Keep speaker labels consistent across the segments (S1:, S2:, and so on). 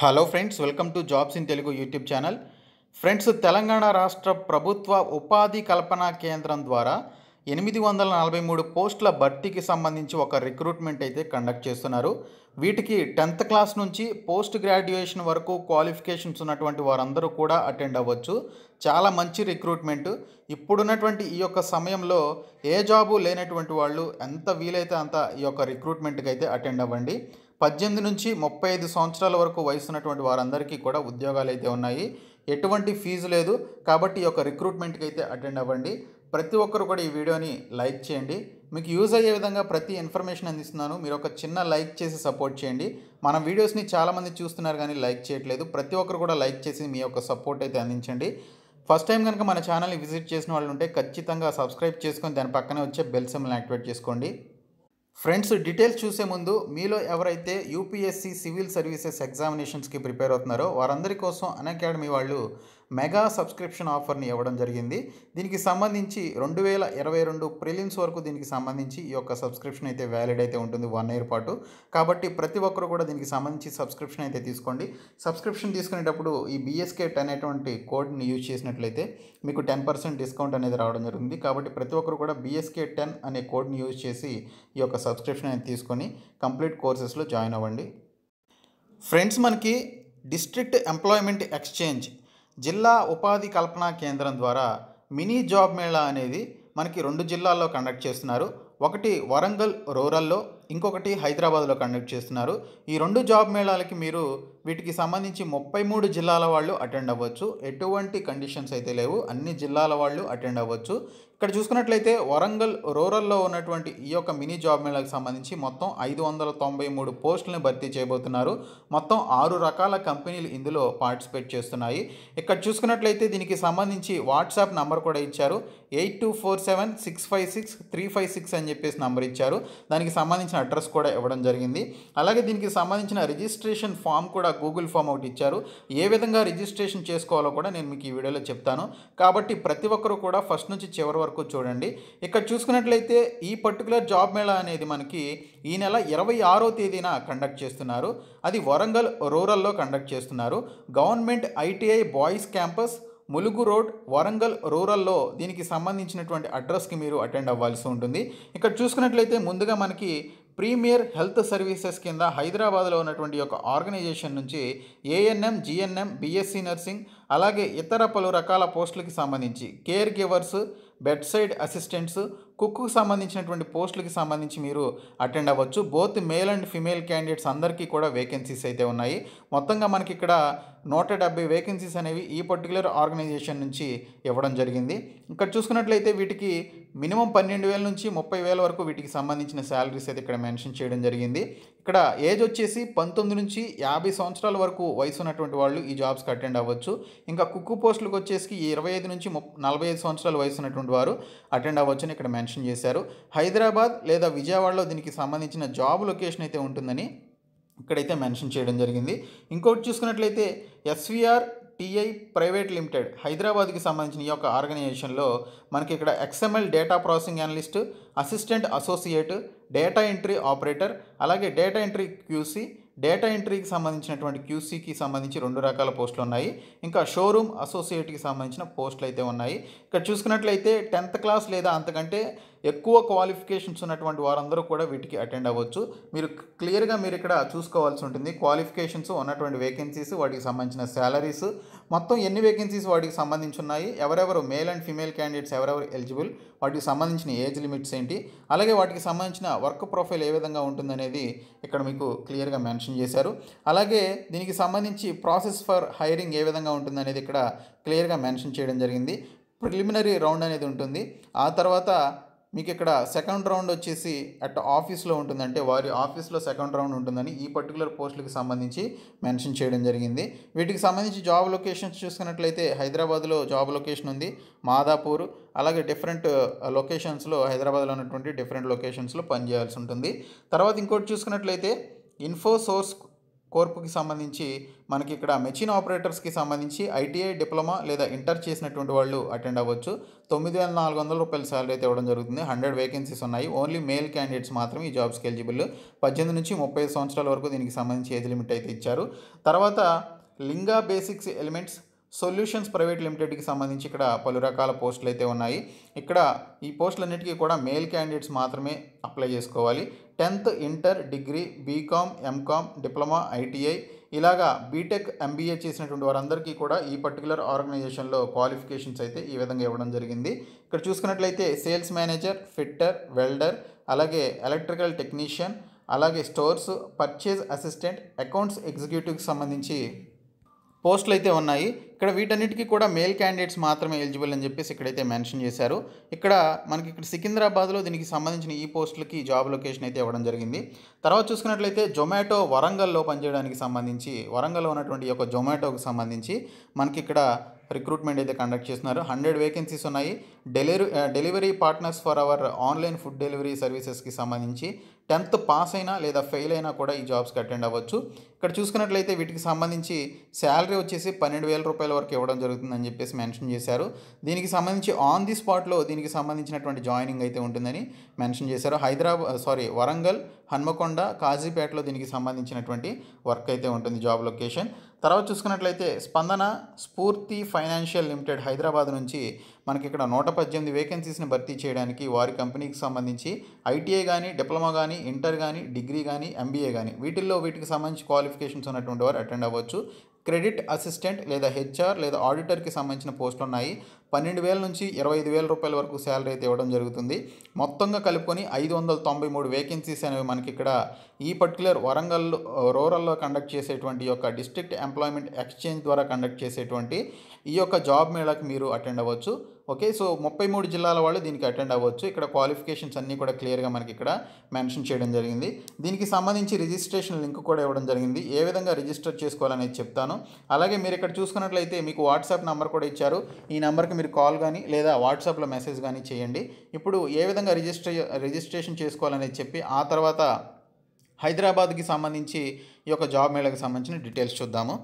S1: hello friends welcome to jobs in Telugu YouTube channel friends Telangana రాష్ట్ర ప్రభుత్వ ఉపాధి కల్పన కేంద్రం ద్వారా ఎనిమిది వందల నలభై మూడు పోస్టుల భర్తీకి సంబంధించి ఒక రిక్రూట్మెంట్ అయితే కండక్ట్ చేస్తున్నారు వీటికి టెన్త్ క్లాస్ నుంచి పోస్ట్ గ్రాడ్యుయేషన్ వరకు క్వాలిఫికేషన్స్ ఉన్నటువంటి వారందరూ కూడా అటెండ్ అవ్వచ్చు చాలా మంచి రిక్రూట్మెంట్ ఇప్పుడున్నటువంటి ఈ యొక్క సమయంలో ఏ జాబు లేనటువంటి వాళ్ళు ఎంత వీలైతే అంత ఈ యొక్క రిక్రూట్మెంట్కి అయితే అటెండ్ అవ్వండి పద్దెనిమిది నుంచి ముప్పై ఐదు సంవత్సరాల వరకు వయసున్నటువంటి వారందరికీ కూడా ఉద్యోగాలు అయితే ఉన్నాయి ఎటువంటి ఫీజు లేదు కాబట్టి ఈ యొక్క రిక్రూట్మెంట్కి అయితే అటెండ్ అవ్వండి ప్రతి ఒక్కరు కూడా ఈ వీడియోని లైక్ చేయండి మీకు యూజ్ అయ్యే విధంగా ప్రతి ఇన్ఫర్మేషన్ అందిస్తున్నాను మీరు ఒక చిన్న లైక్ చేసి సపోర్ట్ చేయండి మన వీడియోస్ని చాలామంది చూస్తున్నారు కానీ లైక్ చేయట్లేదు ప్రతి ఒక్కరు కూడా లైక్ చేసి మీ యొక్క సపోర్ట్ అయితే అందించండి ఫస్ట్ టైం కనుక మన ఛానల్ని విజిట్ చేసిన వాళ్ళు ఉంటే ఖచ్చితంగా సబ్స్క్రైబ్ చేసుకొని దాని పక్కనే వచ్చే బెల్ సిమ్ని యాక్టివేట్ చేసుకోండి ఫ్రెండ్స్ డీటెయిల్స్ చూసే ముందు మీలో ఎవరైతే యూపీఎస్సీ సివిల్ సర్వీసెస్ ఎగ్జామినేషన్స్కి ప్రిపేర్ అవుతున్నారో వారందరి కోసం అన్ అకాడమీ వాళ్ళు మెగా సబ్స్క్రిప్షన్ ఆఫర్ని ఇవ్వడం జరిగింది దీనికి సంబంధించి రెండు వేల ఇరవై రెండు ప్రిలిమ్స్ వరకు దీనికి సంబంధించి ఈ యొక్క సబ్స్క్రిప్షన్ అయితే వ్యాలిడ్ అయితే ఉంటుంది వన్ ఇయర్ పాటు కాబట్టి ప్రతి ఒక్కరు కూడా దీనికి సంబంధించి సబ్స్క్రిప్షన్ అయితే తీసుకోండి సబ్స్క్రిప్షన్ తీసుకునేటప్పుడు ఈ బీఎస్కే టెన్ అనేటువంటి కోడ్ని యూజ్ చేసినట్లయితే మీకు టెన్ పర్సెంట్ డిస్కౌంట్ అనేది రావడం జరుగుతుంది కాబట్టి ప్రతి ఒక్కరు కూడా బిఎస్కే టెన్ అనే కోడ్ని యూజ్ చేసి ఈ యొక్క సబ్స్క్రిప్షన్ అనేది తీసుకొని కంప్లీట్ కోర్సెస్లో జాయిన్ అవ్వండి ఫ్రెండ్స్ మనకి డిస్ట్రిక్ట్ ఎంప్లాయ్మెంట్ ఎక్స్చేంజ్ జిల్లా ఉపాధి కల్పనా కేంద్రం ద్వారా మినీ జాబ్ మేళా అనేది మనకి రెండు జిల్లాల్లో కండక్ట్ చేస్తున్నారు ఒకటి వరంగల్ రూరల్లో ఇంకొకటి హైదరాబాద్లో కండక్ట్ చేస్తున్నారు ఈ రెండు జాబ్ మేళాలకి మీరు వీటికి సంబంధించి ముప్పై మూడు జిల్లాల వాళ్ళు అటెండ్ అవ్వచ్చు ఎటువంటి కండిషన్స్ అయితే లేవు అన్ని జిల్లాల వాళ్ళు అటెండ్ అవ్వచ్చు ఇక్కడ చూసుకున్నట్లయితే వరంగల్ రూరల్లో ఉన్నటువంటి ఈ యొక్క మినీ జాబ్ మేళాకు సంబంధించి మొత్తం ఐదు వందల తొంభై మూడు పోస్టులను భర్తీ చేయబోతున్నారు మొత్తం ఆరు రకాల కంపెనీలు ఇందులో పార్టిసిపేట్ చేస్తున్నాయి ఇక్కడ చూసుకున్నట్లయితే దీనికి సంబంధించి వాట్సాప్ నంబర్ కూడా ఇచ్చారు eight two four seven six five six three five six అని చెప్పేసి నంబర్ ఇచ్చారు దానికి సంబంధించిన సంబంధించిన అడ్రస్ కూడా ఇవ్వడం జరిగింది అలాగే దీనికి సంబంధించిన రిజిస్ట్రేషన్ ఫామ్ కూడా గూగుల్ ఫామ్ ఒకటి ఇచ్చారు ఏ విధంగా రిజిస్ట్రేషన్ చేసుకోవాలో కూడా నేను మీకు ఈ వీడియోలో చెప్తాను కాబట్టి ప్రతి ఒక్కరూ కూడా ఫస్ట్ నుంచి చివరి వరకు చూడండి ఇక్కడ చూసుకున్నట్లయితే ఈ పర్టికులర్ జాబ్ మేళా అనేది మనకి ఈ నెల ఇరవై ఆరో తేదీన కండక్ట్ చేస్తున్నారు అది వరంగల్ రూరల్లో కండక్ట్ చేస్తున్నారు government ITI boys campus Mulugu road Warangal రూరల్లో దీనికి సంబంధించినటువంటి అడ్రస్కి మీరు అటెండ్ అవ్వాల్సి ఉంటుంది ఇక్కడ చూసుకున్నట్లయితే ముందుగా మనకి ప్రీమియర్ హెల్త్ సర్వీసెస్ కింద హైదరాబాద్లో ఉన్నటువంటి ఒక ఆర్గనైజేషన్ నుంచి ఏఎన్ఎం జిఎన్ఎం బిఎస్సి నర్సింగ్ అలాగే ఇతర పలు రకాల పోస్టులకి సంబంధించి care givers bed side assistants కుక్కు సంబంధించినటువంటి పోస్టులకి సంబంధించి మీరు అటెండ్ అవ్వచ్చు both male and female candidates అందరికీ కూడా వేకెన్సీస్ అయితే ఉన్నాయి మొత్తంగా మనకి ఇక్కడ నూట డెబ్బై వేకెన్సీస్ అనేవి ఈ పర్టికులర్ ఆర్గనైజేషన్ నుంచి ఇవ్వడం జరిగింది ఇక్కడ చూసుకున్నట్లయితే వీటికి మినిమం పన్నెండు వేల నుంచి ముప్పై వేల వరకు వీటికి సంబంధించిన శాలరీస్ అయితే ఇక్కడ మెన్షన్ చేయడం జరిగింది ఇక్కడ ఏజ్ వచ్చేసి పంతొమ్మిది నుంచి యాభై సంవత్సరాల వరకు వయసు ఉన్నటువంటి వాళ్ళు ఈ జాబ్స్కి అటెండ్ అవ్వచ్చు ఇంకా కుక్కు పోస్టులకు వచ్చేసి ఇరవై ఐదు నుంచి నలభై ఐదు సంవత్సరాల వయసు ఉన్నటువంటి వారు అటెండ్ అవ్వచ్చని ఇక్కడ మెన్షన్ చేశారు హైదరాబాద్ లేదా విజయవాడలో దీనికి సంబంధించిన జాబ్ లొకేషన్ అయితే ఉంటుందని ఇక్కడైతే మెన్షన్ చేయడం జరిగింది ఇంకోటి చూసుకున్నట్లయితే ఎస్వీఆర్ టీఐ ప్రైవేట్ లిమిటెడ్ హైదరాబాద్కి సంబంధించిన ఈ యొక్క ఆర్గనైజేషన్లో మనకి ఇక్కడ XML data processing analyst assistant associate data entry operator అలాగే డేటా ఎంట్రీ క్యూసీ డేటా ఎంట్రీకి సంబంధించినటువంటి క్యూసీకి సంబంధించి రెండు రకాల పోస్టులు ఉన్నాయి ఇంకా షోరూమ్ అసోసియేట్కి సంబంధించిన పోస్టులు అయితే ఉన్నాయి ఇక్కడ చూసుకున్నట్లయితే టెన్త్ క్లాస్ లేదా అంతకంటే ఎక్కువ క్వాలిఫికేషన్స్ ఉన్నటువంటి వారందరూ కూడా వీటికి అటెండ్ అవ్వచ్చు మీరు క్లియర్గా మీరు ఇక్కడ చూసుకోవాల్సి ఉంటుంది క్వాలిఫికేషన్స్ ఉన్నటువంటి వేకెన్సీస్ వాటికి సంబంధించిన శాలరీస్ మొత్తం ఎన్ని వేకెన్సీస్ వాటికి సంబంధించి ఉన్నాయి ఎవరెవరు మేల్ అండ్ ఫీమేల్ క్యాండిడేట్స్ ఎవరెవరు ఎలిజిబుల్ వాటికి సంబంధించిన ఏజ్ లిమిట్స్ ఏంటి అలాగే వాటికి సంబంధించిన వర్క్ ప్రొఫైల్ ఏ విధంగా ఉంటుందనేది ఇక్కడ మీకు క్లియర్గా మెన్షన్ చేశారు అలాగే దీనికి సంబంధించి ప్రాసెస్ ఫర్ హైరింగ్ ఏ విధంగా ఉంటుందనేది ఇక్కడ క్లియర్గా మెన్షన్ చేయడం జరిగింది ప్రిలిమినరీ రౌండ్ అనేది ఉంటుంది ఆ తర్వాత మీకు ఇక్కడ సెకండ్ రౌండ్ వచ్చేసి అట్ ఆఫీస్లో ఉంటుందంటే వారి ఆఫీస్లో సెకండ్ రౌండ్ ఉంటుందని ఈ పర్టికులర్ పోస్టులకు సంబంధించి మెన్షన్ చేయడం జరిగింది వీటికి సంబంధించి జాబ్ లొకేషన్స్ చూసుకున్నట్లయితే హైదరాబాద్లో జాబ్ లొకేషన్ ఉంది మాదాపూర్ అలాగే డిఫరెంట్ లొకేషన్స్లో uh, హైదరాబాద్లో ఉన్నటువంటి డిఫరెంట్ లొకేషన్స్లో పనిచేయాల్సి ఉంటుంది తర్వాత ఇంకోటి చూసుకున్నట్లయితే ఇన్ఫోసోర్స్ కోర్పుకి సంబంధించి మనకి ఇక్కడ మెషిన్ ఆపరేటర్స్కి సంబంధించి ఐటీఐ డిప్లొమా లేదా ఇంటర్ చేసినటువంటి వాళ్ళు అటెండ్ అవ్వచ్చు తొమ్మిది వేల నాలుగు వందల రూపాయల శాలరీ అయితే ఇవ్వడం జరుగుతుంది హండ్రెడ్ వేకెన్సీస్ ఉన్నాయి ఓన్లీ మేల్ క్యాండిడేట్స్ మాత్రమే ఈ జాబ్స్కి ఎలిజిబుల్ పద్దెనిమిది నుంచి ముప్పై సంవత్సరాల వరకు దీనికి సంబంధించి ఏజ్ లిమిట్ అయితే ఇచ్చారు తర్వాత లింగా బేసిక్స్ ఎలిమెంట్స్ సొల్యూషన్స్ ప్రైవేట్ లిమిటెడ్కి సంబంధించి ఇక్కడ పలు రకాల పోస్టులు అయితే ఉన్నాయి ఇక్కడ ఈ పోస్టులన్నిటికీ కూడా మేల్ క్యాండిడేట్స్ మాత్రమే అప్లై చేసుకోవాలి tenth inter degree BCom MCom diploma ITI ఇలాగా బీటెక్ ఎంబీఏ చేసినటువంటి వారందరికీ కూడా ఈ పర్టికులర్ ఆర్గనైజేషన్లో క్వాలిఫికేషన్స్ అయితే ఈ విధంగా ఇవ్వడం జరిగింది ఇక్కడ చూసుకున్నట్లయితే సేల్స్ మేనేజర్ ఫిట్టర్ వెల్డర్ అలాగే ఎలక్ట్రికల్ టెక్నీషియన్ అలాగే స్టోర్స్ పర్చేజ్ అసిస్టెంట్ అకౌంట్స్ ఎగ్జిక్యూటివ్కి సంబంధించి పోస్టులు అయితే ఉన్నాయి ఇక్కడ వీటన్నిటికీ కూడా మేల్ క్యాండిడేట్స్ మాత్రమే ఎలిజిబుల్ అని చెప్పేసి ఇక్కడైతే మెన్షన్ చేశారు ఇక్కడ మనకి ఇక్కడ సికింద్రాబాద్లో దీనికి సంబంధించిన ఈ పోస్టులకి జాబ్ లొకేషన్ అయితే ఇవ్వడం జరిగింది తర్వాత చూసుకున్నట్లయితే జొమాటో వరంగల్లో పనిచేయడానికి సంబంధించి వరంగల్లో ఉన్నటువంటి యొక్క జొమాటోకి సంబంధించి మనకి ఇక్కడ రిక్రూట్మెంట్ అయితే కండక్ట్ చేస్తున్నారు హండ్రెడ్ వేకెన్సీస్ ఉన్నాయి delivery delivery partners for our online food delivery సర్వీసెస్కి సంబంధించి టెన్త్ పాస్ అయినా లేదా ఫెయిల్ అయినా కూడా ఈ జాబ్స్కి అటెండ్ అవ్వచ్చు ఇక్కడ చూసుకున్నట్లయితే వీటికి సంబంధించి శాలరీ వచ్చేసి పన్నెండు వేల రూపాయల వరకు ఇవ్వడం జరుగుతుందని చెప్పేసి మెన్షన్ చేశారు దీనికి సంబంధించి ఆన్ ది స్పాట్లో దీనికి సంబంధించినటువంటి జాయినింగ్ అయితే ఉంటుందని మెన్షన్ చేశారు హైదరాబాద్ సారీ వరంగల్ హన్మకొండ కాజీపేటలో దీనికి సంబంధించినటువంటి వర్క్ అయితే ఉంటుంది జాబ్ లొకేషన్ తర్వాత చూసుకున్నట్లయితే స్పందన స్ఫూర్తి ఫైనాన్షియల్ లిమిటెడ్ హైదరాబాద్ నుంచి మనకి ఇక్కడ నూట పద్దెనిమిది వేకెన్సీస్ని భర్తీ చేయడానికి వారి కంపెనీకి సంబంధించి ఐటీఐ కానీ డిప్లొమా కానీ ఇంటర్ కానీ డిగ్రీ కానీ ఎంబీఏ కానీ వీటిల్లో వీటికి సంబంధించి క్వాలిఫికేషన్స్ ఉన్నటువంటి వారు అటెండ్ అవ్వచ్చు క్రెడిట్ అసిస్టెంట్ లేదా హెచ్ఆర్ లేదా ఆడిటర్కి సంబంధించిన పోస్టులు ఉన్నాయి పన్నెండు వేల నుంచి ఇరవై ఐదు వేల రూపాయల వరకు శాలరీ అయితే ఇవ్వడం జరుగుతుంది మొత్తంగా కలుపుకొని ఐదు వందల తొంభై మూడు వేకెన్సీస్ అనేవి మనకి ఇక్కడ ఈ పర్టికులర్ వరంగల్ రూరల్లో కండక్ట్ చేసేటువంటి యొక్క డిస్ట్రిక్ట్ ఎంప్లాయ్మెంట్ ఎక్స్చేంజ్ ద్వారా కండక్ట్ చేసేటువంటి ఈ యొక్క జాబ్ మేళాకి మీరు అటెండ్ అవ్వచ్చు ఓకే సో ముప్పై మూడు జిల్లాల వాళ్ళు దీనికి అటెండ్ అవ్వచ్చు ఇక్కడ క్వాలిఫికేషన్స్ అన్నీ కూడా క్లియర్గా మనకి ఇక్కడ మెన్షన్ చేయడం జరిగింది దీనికి సంబంధించి రిజిస్ట్రేషన్ లింక్ కూడా ఇవ్వడం జరిగింది ఏ విధంగా రిజిస్టర్ చేసుకోవాలనేది చెప్తాను అలాగే మీరు ఇక్కడ చూసుకున్నట్లయితే మీకు వాట్సాప్ నెంబర్ కూడా ఇచ్చారు ఈ నెంబర్కి మీరు మీరు కాల్ కానీ లేదా వాట్సాప్లో మెసేజ్ కానీ చేయండి ఇప్పుడు ఏ విధంగా రిజిస్ట్రే రిజిస్ట్రేషన్ చేసుకోవాలనేది చెప్పి ఆ తర్వాత హైదరాబాద్కి సంబంధించి ఈ యొక్క జాబ్ మేళకు సంబంధించిన డీటెయిల్స్ చూద్దాము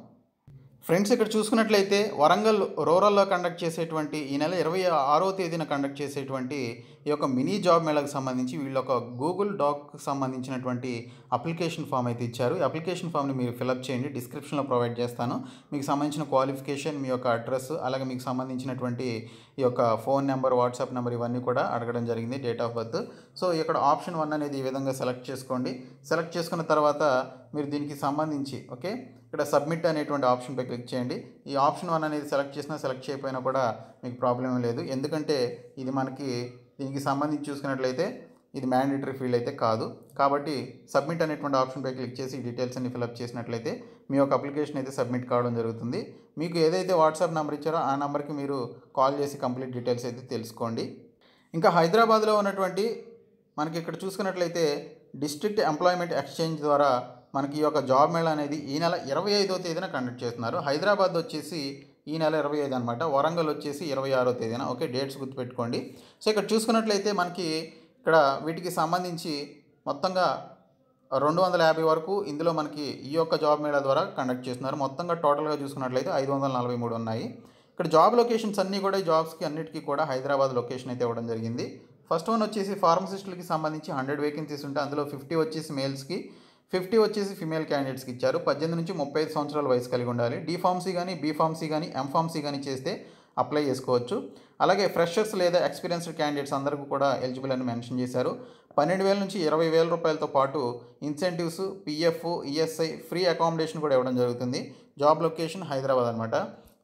S1: ఫ్రెండ్స్ ఇక్కడ చూసుకున్నట్లయితే వరంగల్ రూరల్లో కండక్ట్ చేసేటువంటి ఈ నెల ఇరవై ఆరో తేదీన కండక్ట్ చేసేటువంటి ఈ యొక్క మినీ జాబ్ మేళకు సంబంధించి వీళ్ళు ఒక గూగుల్ డాక్కి సంబంధించినటువంటి అప్లికేషన్ ఫామ్ అయితే ఇచ్చారు ఈ అప్లికేషన్ ఫామ్ని మీరు ఫిలప్ చేయండి డిస్క్రిప్షన్లో ప్రొవైడ్ చేస్తాను మీకు సంబంధించిన క్వాలిఫికేషన్ మీ యొక్క అడ్రస్ అలాగే మీకు సంబంధించినటువంటి ఈ యొక్క ఫోన్ నెంబర్ వాట్సాప్ నెంబర్ ఇవన్నీ కూడా అడగడం జరిగింది డేట్ ఆఫ్ బర్త్ సో ఇక్కడ ఆప్షన్ వన్ అనేది ఈ విధంగా సెలెక్ట్ చేసుకోండి సెలెక్ట్ చేసుకున్న తర్వాత మీరు దీనికి సంబంధించి ఓకే ఇక్కడ సబ్మిట్ అనేటువంటి ఆప్షన్పై క్లిక్ చేయండి ఈ ఆప్షన్ వన్ అనేది సెలెక్ట్ చేసినా సెలెక్ట్ చేయకపోయినా కూడా మీకు ప్రాబ్లం లేదు ఎందుకంటే ఇది మనకి దీనికి సంబంధించి చూసుకున్నట్లయితే ఇది మ్యాండేటరీ ఫీల్డ్ అయితే కాదు కాబట్టి సబ్మిట్ అనేటువంటి ఆప్షన్పై క్లిక్ చేసి డీటెయిల్స్ అన్ని ఫిలప్ చేసినట్లయితే మీ యొక్క అప్లికేషన్ అయితే సబ్మిట్ కావడం జరుగుతుంది మీకు ఏదైతే వాట్సాప్ నెంబర్ ఇచ్చారో ఆ నెంబర్కి మీరు కాల్ చేసి కంప్లీట్ డీటెయిల్స్ అయితే తెలుసుకోండి ఇంకా హైదరాబాద్లో ఉన్నటువంటి మనకి ఇక్కడ చూసుకున్నట్లయితే డిస్ట్రిక్ట్ ఎంప్లాయ్మెంట్ ఎక్స్చేంజ్ ద్వారా మనకి ఈ యొక్క జాబ్ మేళ అనేది ఈ నెల ఇరవై ఐదో తేదీన కండక్ట్ చేస్తున్నారు హైదరాబాద్ వచ్చేసి ఈ నెల ఇరవై ఐదు అనమాట వరంగల్ వచ్చేసి ఇరవై ఆరో తేదీన ఓకే డేట్స్ గుర్తుపెట్టుకోండి సో ఇక్కడ చూసుకున్నట్లయితే మనకి ఇక్కడ వీటికి సంబంధించి మొత్తంగా రెండు వందల యాభై వరకు ఇందులో మనకి ఈ యొక్క జాబ్ మేళా ద్వారా కండక్ట్ చేస్తున్నారు మొత్తంగా టోటల్గా చూసుకున్నట్లయితే ఐదు వందల నలభై మూడు ఉన్నాయి ఇక్కడ జాబ్ లొకేషన్స్ అన్నీ కూడా జాబ్స్కి అన్నిటికీ కూడా హైదరాబాద్ లొకేషన్ అయితే ఇవ్వడం జరిగింది ఫస్ట్ వన్ వచ్చేసి ఫార్మసిస్టులకి సంబంధించి హండ్రెడ్ వేకెన్సీస్ ఉంటే అందులో ఫిఫ్టీ వచ్చేసి మేల్స్కి ఫిఫ్టీ వచ్చేసి ఫిమేల్ క్యాండిడేట్స్కి ఇచ్చారు పద్దెనిమిది నుంచి ముప్పై ఐదు సంవత్సరాల వయసు కలిగి ఉండాలి డిఫార్మసీ కానీ బీఫార్మసీ కానీ ఎంఫార్మసీ కానీ చేస్తే అప్లై చేసుకోవచ్చు అలాగే ఫ్రెషర్స్ లేదా ఎక్స్పీరియన్స్డ్ క్యాండిడేట్స్ అందరికీ కూడా ఎలిజిబుల్ అని మెన్షన్ చేశారు పన్నెండు వేల నుంచి ఇరవై వేల రూపాయలతో పాటు incentives PF ESI free accommodation కూడా ఇవ్వడం జరుగుతుంది జాబ్ లొకేషన్ హైదరాబాద్ అనమాట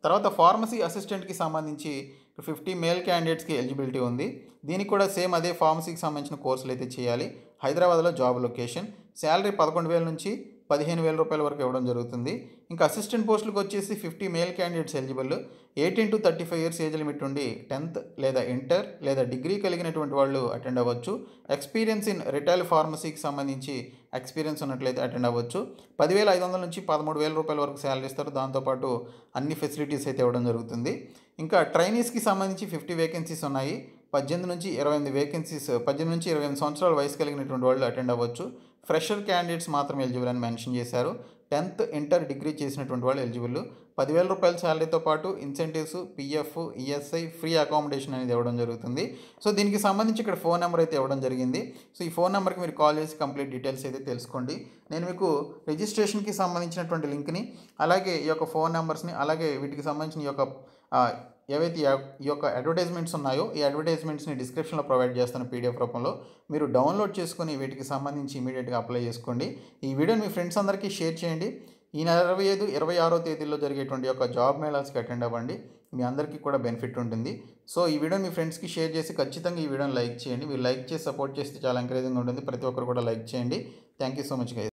S1: తర్వాత ఫార్మసీ అసిస్టెంట్కి సంబంధించి టు ఫిఫ్టీ మేల్ క్యాండిడేట్స్కి ఎలిజిబిలిటీ ఉంది దీనికి కూడా సేమ్ అదే ఫార్మసీకి సంబంధించిన కోర్సులు అయితే చేయాలి హైదరాబాద్లో జాబ్ లొకేషన్ శాలరీ పదకొండు వేల నుంచి పదిహేను వేల రూపాయల వరకు ఇవ్వడం జరుగుతుంది ఇంకా అసిస్టెంట్ పోస్టులకు వచ్చేసి fifty male candidates eligible eighteen to thirty five years age limit ఉండి టెన్త్ లేదా ఇంటర్ లేదా డిగ్రీ కలిగినటువంటి వాళ్ళు అటెండ్ అవ్వచ్చు ఎక్స్పీరియన్స్ ఇన్ రిటైల్ ఫార్మసీకి సంబంధించి ఎక్స్పీరియన్స్ ఉన్నట్లయితే అటెండ్ అవ్వచ్చు పదివేల ఐదు వందల నుంచి పదమూడు వేల రూపాయల వరకు శాలరీ ఇస్తారు దాంతోపాటు అన్ని ఫెసిలిటీస్ అయితే ఇవ్వడం జరుగుతుంది ఇంకా ట్రైనీస్కి సంబంధించి ఫిఫ్టీ వేకెన్సీస్ ఉన్నాయి పద్దెనిమిది నుంచి ఇరవై ఎనిమిది వేకెన్సీస్ పద్దెనిమిది నుంచి ఇరవై ఎనిమిది సంవత్సరాల వయసు కలిగినటువంటి వాళ్ళు అటెండ్ అవ్వచ్చు ఫ్రెషర్ క్యాండిడేట్స్ మాత్రం ఎలిజిబుల్ అని మెన్షన్ చేశారు టెన్త్ ఇంటర్ డిగ్రీ చేసినటువంటి వాళ్ళు ఎలిజిబుల్ పదివేల రూపాయల శాలరీతో పాటు incentives PF ESI free accommodation అనేది ఇవ్వడం జరుగుతుంది సో దీనికి సంబంధించి ఇక్కడ ఫోన్ నెంబర్ అయితే ఇవ్వడం జరిగింది సో ఈ ఫోన్ నెంబర్కి మీరు కాల్ చేసి కంప్లీట్ డీటెయిల్స్ అయితే తెలుసుకోండి నేను మీకు రిజిస్ట్రేషన్కి సంబంధించినటువంటి లింక్ని అలాగే ఈ యొక్క ఫోన్ నెంబర్స్ని అలాగే వీటికి సంబంధించిన ఈ యొక్క ఏవైతే ఈ యొక్క అడ్వర్టైజ్మెంట్స్ ఉన్నాయో ఈ అడ్వర్టైజ్మెంట్స్ని డిస్క్రిప్షన్లో ప్రొవైడ్ చేస్తాను పీడిఎఫ్ రూపంలో మీరు డౌన్లోడ్ చేసుకుని వీటికి సంబంధించి ఇమీడియట్గా అప్లై చేసుకోండి ఈ వీడియోని మీ ఫ్రెండ్స్ అందరికీ షేర్ చేయండి ఈ నెల ఇరవై ఐదు ఇరవై ఆరో తేదీల్లో జరిగేటువంటి యొక్క జాబ్ మేళాస్కి అటెండ్ అవ్వండి మీ అందరికీ కూడా బెనిఫిట్ ఉంటుంది సో ఈ వీడియో మీ ఫ్రెండ్స్కి షేర్ చేసి ఖచ్చితంగా ఈ వీడియోని లైక్ చేయండి మీరు లైక్ చేసి సపోర్ట్ చేస్తే చాలా ఎంకరేజింగ్ ఉంటుంది ప్రతి ఒక్కరు కూడా లైక్ చేయండి thank you so much guys